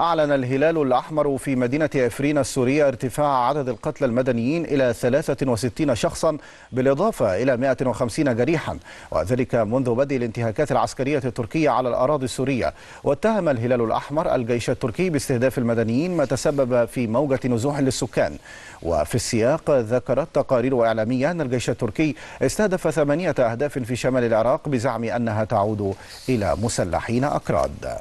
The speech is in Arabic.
أعلن الهلال الأحمر في مدينة أفرين السورية ارتفاع عدد القتلى المدنيين إلى 63 شخصا بالإضافة إلى 150 جريحا وذلك منذ بدء الانتهاكات العسكرية التركية على الأراضي السورية واتهم الهلال الأحمر الجيش التركي باستهداف المدنيين ما تسبب في موجة نزوح للسكان وفي السياق ذكرت تقارير إعلامية أن الجيش التركي استهدف ثمانية أهداف في شمال العراق بزعم أنها تعود إلى مسلحين أكراد